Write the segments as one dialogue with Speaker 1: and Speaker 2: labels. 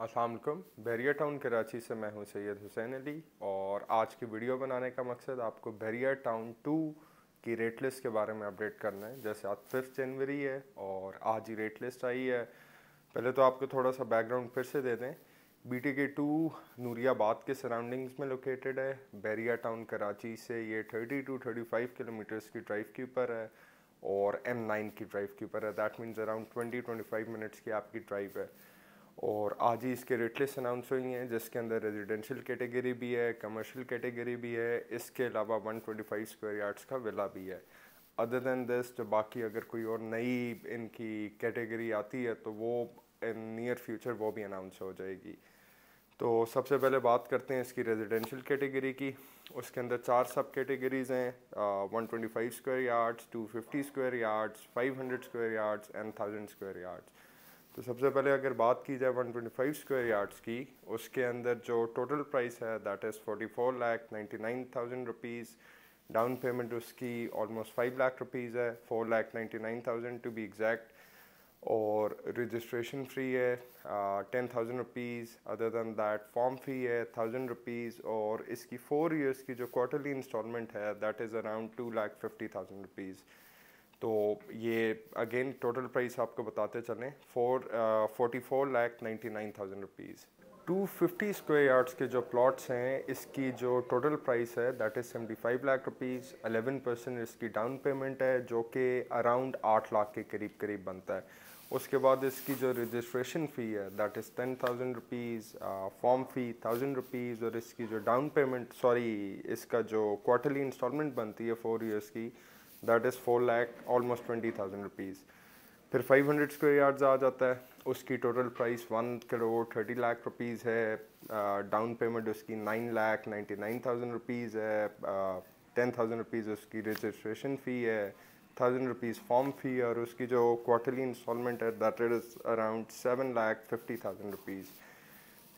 Speaker 1: Aslam Bairiya town Karachi से मैं हूं सैयद हुसैन अली और आज की वीडियो बनाने का मकसद आपको बैरिया टाउन टू की रेट लिस्ट के बारे में अपडेट करना है जैसे आज फिफ्थ जनवरी है और आज ही रेट लिस्ट आई है पहले तो आपको थोड़ा सा बैकग्राउंड फिर से दे दें B T K to Nooriabad के सराउंडिंग्स में लोकेटेड है बैरिया टाउन कराची से ये thirty to thirty five kilometres की ड्राइव के ऊपर है और एम नाइन की ड्राइव के ऊपर है that means around twenty twenty five minutes की आपकी ड्राइव है और आज ही इसके रेट लिस्ट अनाउंस हुई हैं जिसके अंदर रेजिडेंशियल कैटेगरी भी है कमर्शियल कैटेगरी भी है इसके अलावा 125 स्क्वायर यार्ड्स का विला भी है अदर देन दिस जो बाकी अगर कोई और नई इनकी कैटेगरी आती है तो वो इन नियर फ्यूचर वो भी अनाउंस हो जाएगी तो सबसे पहले बात करते हैं इसकी रेजिडेंशियल कैटेगरी की उसके अंदर चार सब कैटेगरीज हैं one twenty five square yards two fifty square yards five hundred square yards and thousand square yards तो सबसे पहले अगर बात की जाए 125 स्क्वायर यार्ड्स की उसके अंदर जो टोटल प्राइस है that is 44 lakh thousand rupees down payment उसकी ऑलमोस्ट 5 लाख रुपीज़ है 4 lakh thousand to be exact और रजिस्ट्रेशन फ़्री है ten thousand rupees other than that form fee है थाउजेंड रुपीज़ और इसकी फ़ोर ईयर्स की जो क्वार्टरली इंस्टॉलमेंट है that is around two lakh fifty thousand rupees तो ये अगेन टोटल प्राइस आपको बताते चलें four forty four lakh ninety nine thousand rupees two fifty square yards के जो प्लॉट्स हैं इसकी जो टोटल प्राइस है that is seventy five lakh rupees eleven percent इसकी डाउन पेमेंट है जो कि अराउंड आठ लाख के करीब करीब बनता है उसके बाद इसकी जो रजिस्ट्रेशन फ़ी है that is ten thousand rupees form fee thousand rupees और इसकी जो डाउन पेमेंट सॉरी इसका जो क्वार्टरली इंस्टॉलमेंट बनती है फोर ईयर्स की that is four lakh almost twenty thousand rupees फिर फाइव हंड्रेड स्क्वेयर यार्ड्स आ जाता है उसकी total price one crore thirty lakh rupees है डाउन पेमेंट उसकी nine lakh ninety nine thousand rupees है टेन थाउजेंड रुपीज़ उसकी रजिस्ट्रेशन फ़ी है थाउजेंड रुपीज़ फॉर्म फ़ी और उसकी जो क्वार्टरली इंस्टॉलमेंट है that is around seven lakh fifty thousand rupees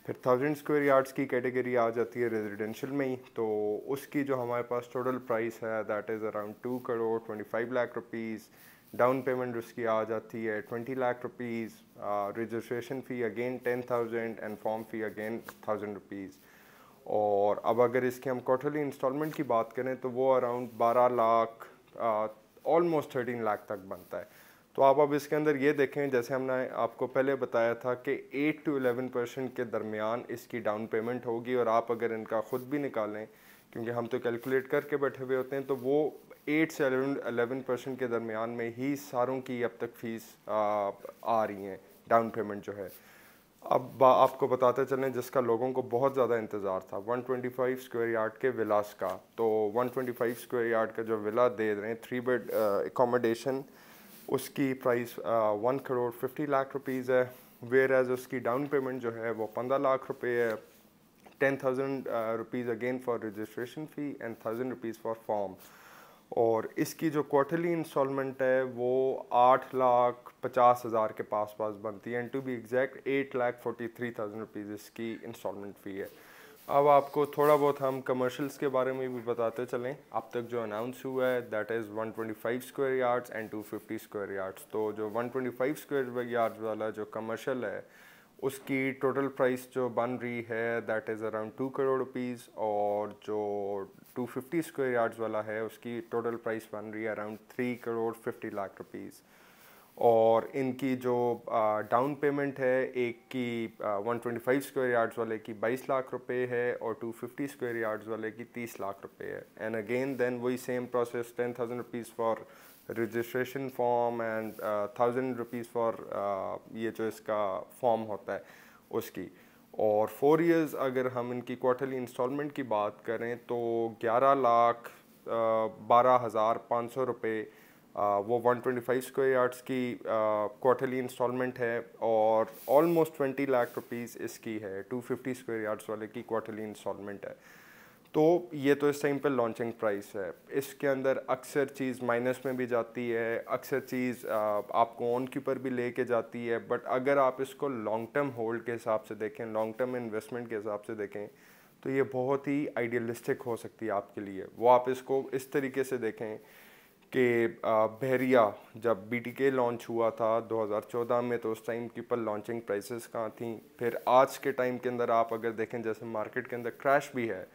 Speaker 1: फिर थाउजेंड स्क्वायर यार्ड्स की कैटेगरी आ जाती है रेजिडेंशियल में ही तो उसकी जो हमारे पास टोटल प्राइस है that is around two crore twenty five lakh rupees down payment उसकी आ जाती है twenty lakh rupees registration fee again ten thousand and form fee again thousand rupees और अब अगर इसके हम क्वार्टरली इंस्टॉलमेंट की बात करें तो वो अराउंड बारह लाख ऑलमोस्ट थर्टीन लाख तक बनता है तो आप अब इसके अंदर ये देखें जैसे हमने आपको पहले बताया था कि 8 टू 11 परसेंट के दरमियान इसकी डाउन पेमेंट होगी और आप अगर इनका ख़ुद भी निकालें क्योंकि हम तो कैलकुलेट करके बैठे हुए होते हैं तो वो 8 से 11 परसेंट के दरमियान में ही सारों की अब तक फ़ीस आ रही हैं डाउन पेमेंट जो है अब आपको बताते चलें जिसका लोगों को बहुत ज़्यादा इंतज़ार था 125 स्क्वायर यार्ड के विलास का तो 125 स्क्वायर यार्ड का जो विला दे रहे हैं थ्री बेड एकोमोडेशन uh, उसकी price one crore fifty lakh rupees है वेयर एज उसकी डाउन पेमेंट जो है वो पंद्रह लाख रुपये है ten thousand rupees again for registration fee and thousand rupees for form और इसकी जो क्वार्टरली इंस्टॉलमेंट है वो आठ लाख पचास हज़ार के पास पास बनती है and to be exact eight lakh forty three thousand rupees इसकी इंस्टॉलमेंट फ़ी है अब आपको थोड़ा बहुत हम कमर्शियल्स के बारे में भी बताते चलें अब तक जो अनाउंस हुआ है that is 125 square yards and 250 square yards तो जो 125 स्क्वायर यार्ड्स वाला जो कमर्शियल है उसकी टोटल प्राइस जो बन रही है that is around two crore rupees और जो 250 स्क्वायर यार्ड्स वाला है उसकी टोटल प्राइस बन रही है around three crore fifty lakh rupees और इनकी जो डाउन पेमेंट है एक की 125 स्क्वायर यार्ड्स वाले की 22 लाख रुपए है और 250 स्क्वायर यार्ड्स वाले की 30 लाख रुपए है एंड अगेन देन वही same process ten thousand rupees for registration form and thousand rupees for ये जो इसका फॉर्म होता है उसकी और फोर इयर्स अगर हम इनकी क्वार्टरली इंस्टॉलमेंट की बात करें तो ग्यारह लाख बारह हज़ार पाँच सौ रुपये वो 125 स्क्वायर यार्ड्स की क्वार्टरली इंस्टॉलमेंट है और ऑलमोस्ट 20 लाख रुपीस इसकी है 250 स्क्वायर यार्ड्स वाले की क्वार्टरली इंस्टॉलमेंट है तो ये तो इस टाइम पे लॉन्चिंग प्राइस है इसके अंदर अक्सर चीज़ माइनस में भी जाती है अक्सर चीज़ आपको ऑन की पर भी लेके जाती है बट अगर आप इसको लॉन्ग टर्म होल्ड के हिसाब से देखें लॉन्ग टर्म इन्वेस्टमेंट के हिसाब से देखें तो ये बहुत ही आइडियलिस्टिक हो सकती है आपके लिए वो आप इसको इस तरीके से देखें के बहरिया जब के लॉन्च हुआ था 2014 में तो उस टाइम की पर लॉन्चिंग प्राइसेस कहाँ थी फिर आज के टाइम के अंदर आप अगर देखें जैसे मार्केट के अंदर क्रैश भी है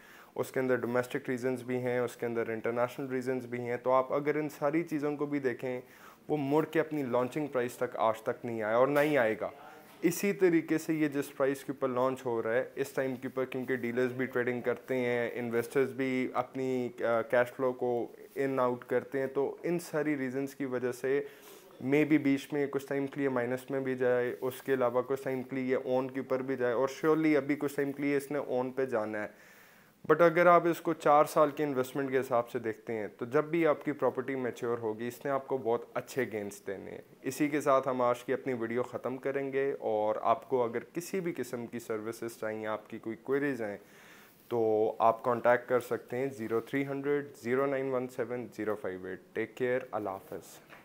Speaker 1: उसके अंदर डोमेस्टिक रीजंस भी हैं उसके अंदर इंटरनेशनल रीजंस भी हैं तो आप अगर इन सारी चीज़ों को भी देखें वो मुड़ के अपनी लॉन्चिंग प्राइस तक आज तक नहीं आया और ना ही आएगा इसी तरीके से ये जिस प्राइस के ऊपर लॉन्च हो रहा है इस टाइम के ऊपर क्योंकि डीलर्स भी ट्रेडिंग करते हैं इन्वेस्टर्स भी अपनी कैश फ्लो को इन आउट करते हैं तो इन सारी रीजंस की वजह से मे भी बीच में कुछ टाइम के लिए माइनस में भी जाए उसके अलावा कुछ टाइम के लिए ऑन के ऊपर भी जाए और श्योरली अभी कुछ टाइम के लिए इसने ऑन पे जाना है बट अगर आप इसको चार साल के इन्वेस्टमेंट के हिसाब से देखते हैं तो जब भी आपकी प्रॉपर्टी मेच्योर होगी इसने आपको बहुत अच्छे गेंस देने हैं इसी के साथ हम आज की अपनी वीडियो ख़त्म करेंगे और आपको अगर किसी भी किस्म की सर्विसेज चाहिए आपकी कोई क्वेरीज हैं तो आप कांटेक्ट कर सकते हैं zero three hundred zero nine one seven zero five eight take care अल्लाह हाफ़